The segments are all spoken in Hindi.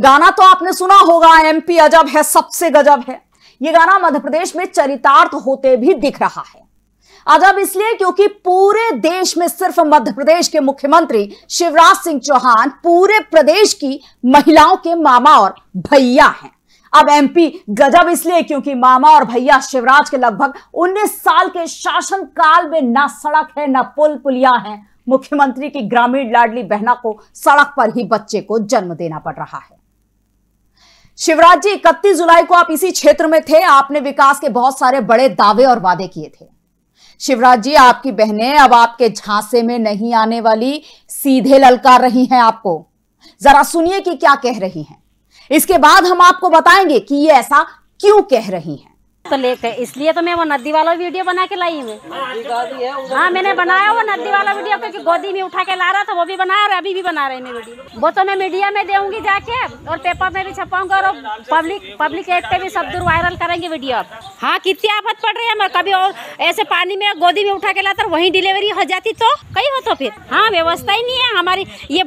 गाना तो आपने सुना होगा एमपी अजब है सबसे गजब है ये गाना मध्य प्रदेश में चरितार्थ होते भी दिख रहा है अजब इसलिए क्योंकि पूरे देश में सिर्फ मध्य प्रदेश के मुख्यमंत्री शिवराज सिंह चौहान पूरे प्रदेश की महिलाओं के मामा और भैया हैं अब एमपी गजब इसलिए क्योंकि मामा और भैया शिवराज के लगभग 19 साल के शासन काल में ना सड़क है ना पुल पुलिया है मुख्यमंत्री की ग्रामीण लाडली बहना को सड़क पर ही बच्चे को जन्म देना पड़ रहा है शिवराज जी इकतीस जुलाई को आप इसी क्षेत्र में थे आपने विकास के बहुत सारे बड़े दावे और वादे किए थे शिवराज जी आपकी बहनें अब आपके झांसे में नहीं आने वाली सीधे ललकार रही हैं आपको जरा सुनिए कि क्या कह रही हैं इसके बाद हम आपको बताएंगे कि ये ऐसा क्यों कह रही हैं तो लेके इसलिए तो मैं वो नदी वाला वीडियो बना के लाई हूँ हाँ मैंने बनाया वो नदी वाला वीडियो क्योंकि गोदी में उठा के ला रहा था वो भी बना और अभी भी बना रहे वीडियो वो तो मैं मीडिया में दूंगी जाके और पेपर में भी छपाऊंगा और पब्लिक पब्लिक एक्ट पे भी सब दूर वायरल करेंगे वीडियो हाँ कितनी आफत पड़ रही है कभी और ऐसे पानी में गोदी में उठा के लाता वही डिलीवरी हो जाती तो कहीं हो तो फिर हाँ व्यवस्था ही नहीं है हमारी ये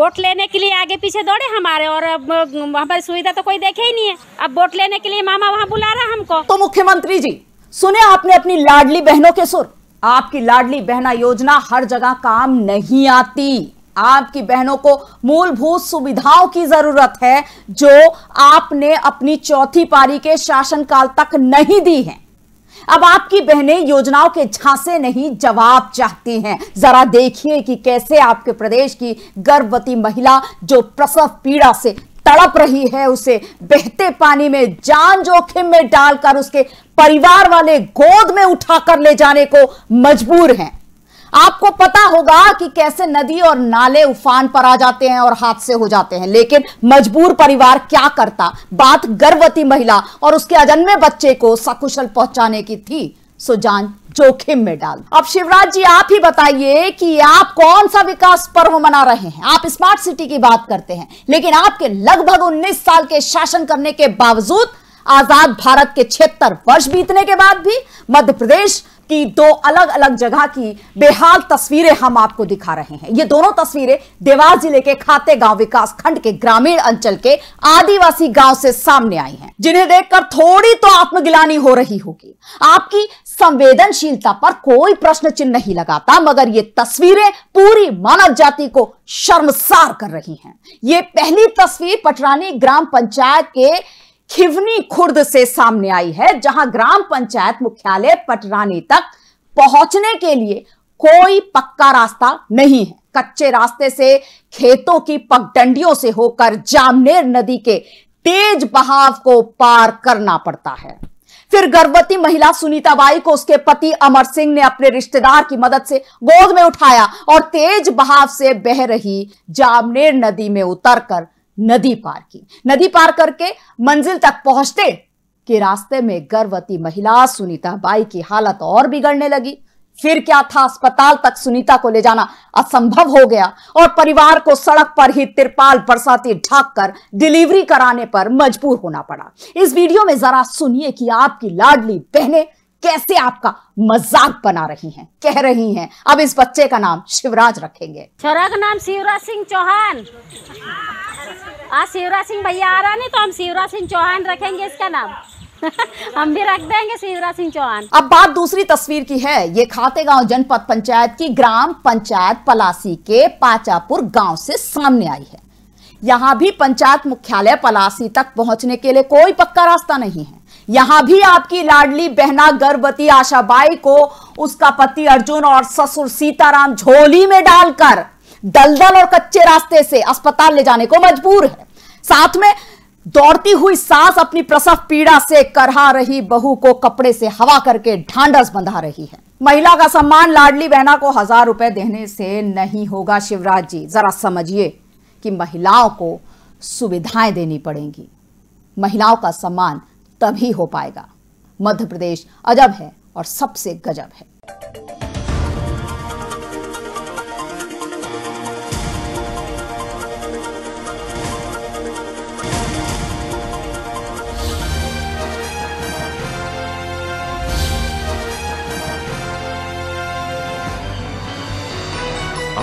बोट लेने के लिए आगे पीछे दौड़े हमारे और हमारी सुविधा तो कोई देखे ही नहीं है अब बोट लेने के लिए मामा वहाँ बुला रहा हमको तो मुख्यमंत्री जी सुने आपने अपनी लाडली बहनों के सुर आपकी लाडली बहना योजना हर जगह काम नहीं आती आपकी बहनों को मूलभूत सुविधाओं की जरूरत है जो आपने अपनी चौथी पारी के शासनकाल तक नहीं दी है अब आपकी बहनें योजनाओं के झांसे नहीं जवाब चाहती हैं जरा देखिए कि कैसे आपके प्रदेश की गर्भवती महिला जो प्रसव पीड़ा से तड़प रही है उसे बहते पानी में जान जोखिम में डालकर उसके परिवार वाले गोद में उठाकर ले जाने को मजबूर हैं आपको पता होगा कि कैसे नदी और नाले उफान पर आ जाते हैं और हादसे हो जाते हैं लेकिन मजबूर परिवार क्या करता बात गर्भवती महिला और उसके अजन्मे बच्चे को सकुशल पहुंचाने की थी सो जान जोखिम में डाल अब शिवराज जी आप ही बताइए कि आप कौन सा विकास पर्व मना रहे हैं आप स्मार्ट सिटी की बात करते हैं लेकिन आपके लगभग 19 साल के शासन करने के बावजूद आजाद भारत के छिहत्तर वर्ष बीतने के बाद भी मध्य प्रदेश कि दो अलग अलग जगह की बेहाल तस्वीरें हम आपको दिखा रहे हैं ये दोनों तस्वीरें देवास जिले के खाते गांव विकास खंड के ग्रामीण अंचल के आदिवासी गांव से सामने आई हैं जिन्हें देखकर थोड़ी तो आत्मगिलानी हो रही होगी आपकी संवेदनशीलता पर कोई प्रश्न चिन्ह नहीं लगाता मगर ये तस्वीरें पूरी मानव जाति को शर्मसार कर रही हैं ये पहली तस्वीर पटरानी ग्राम पंचायत के खिवनी खुर्द से सामने आई है जहां ग्राम पंचायत मुख्यालय पटरानी तक पहुंचने के लिए कोई पक्का रास्ता नहीं है कच्चे रास्ते से खेतों की पगडंडियों से होकर जामनेर नदी के तेज बहाव को पार करना पड़ता है फिर गर्भवती महिला सुनीता बाई को उसके पति अमर सिंह ने अपने रिश्तेदार की मदद से गोद में उठाया और तेज बहाव से बह रही जामनेर नदी में उतरकर नदी पार की नदी पार करके मंजिल तक पहुंचते कि रास्ते में गर्भवती महिला सुनीता बाई की हालत और बिगड़ने लगी फिर क्या था अस्पताल तक सुनीता को ले जाना असंभव हो गया और परिवार को सड़क पर ही तिरपाल बरसाती ढाक कर डिलीवरी कराने पर मजबूर होना पड़ा इस वीडियो में जरा सुनिए कि आपकी लाडली बहने कैसे आपका मजाक बना रही हैं कह रही हैं अब इस बच्चे का नाम शिवराज रखेंगे छोरा का नाम शिवराज सिंह चौहान आज शिवराज सिंह भैया आ रहा नहीं तो हम शिवराज सिंह चौहान रखेंगे इसका नाम हम भी रख देंगे शिवराज सिंह चौहान अब बात दूसरी तस्वीर की है ये खाते गांव जनपद पंचायत की ग्राम पंचायत पलासी के पाचापुर गांव से सामने आई है यहां भी पंचायत मुख्यालय पलासी तक पहुंचने के लिए कोई पक्का रास्ता नहीं है यहां भी आपकी लाडली बहना गर्भवती आशाबाई को उसका पति अर्जुन और ससुर सीताराम झोली में डालकर दलदल और कच्चे रास्ते से अस्पताल ले जाने को मजबूर है साथ में दौड़ती हुई सास अपनी प्रसव पीड़ा से करहा रही बहू को कपड़े से हवा करके ढांडस बंधा रही है महिला का सम्मान लाडली बहना को हजार रुपए देने से नहीं होगा शिवराज जी जरा समझिए कि महिलाओं को सुविधाएं देनी पड़ेंगी महिलाओं का सम्मान तभी हो पाएगा मध्य प्रदेश अजब है और सबसे गजब है